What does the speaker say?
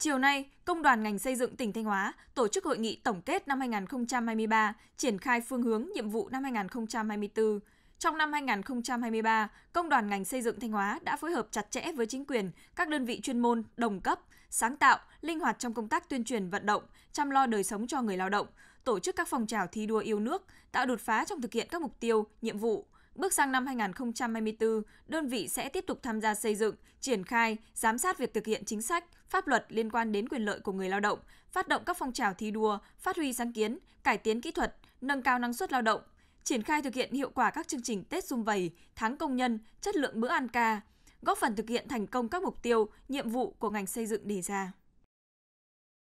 Chiều nay, Công đoàn ngành xây dựng tỉnh Thanh Hóa tổ chức hội nghị tổng kết năm 2023, triển khai phương hướng nhiệm vụ năm 2024. Trong năm 2023, Công đoàn ngành xây dựng Thanh Hóa đã phối hợp chặt chẽ với chính quyền, các đơn vị chuyên môn, đồng cấp, sáng tạo, linh hoạt trong công tác tuyên truyền vận động, chăm lo đời sống cho người lao động, tổ chức các phong trào thi đua yêu nước, tạo đột phá trong thực hiện các mục tiêu, nhiệm vụ, Bước sang năm 2024, đơn vị sẽ tiếp tục tham gia xây dựng, triển khai, giám sát việc thực hiện chính sách, pháp luật liên quan đến quyền lợi của người lao động, phát động các phong trào thi đua, phát huy sáng kiến, cải tiến kỹ thuật, nâng cao năng suất lao động, triển khai thực hiện hiệu quả các chương trình Tết Dung Vầy, Tháng Công Nhân, chất lượng bữa ăn ca, góp phần thực hiện thành công các mục tiêu, nhiệm vụ của ngành xây dựng đề ra.